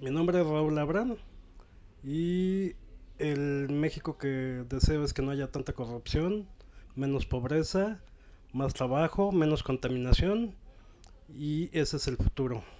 Mi nombre es Raúl Abrán y el México que deseo es que no haya tanta corrupción, menos pobreza, más trabajo, menos contaminación y ese es el futuro.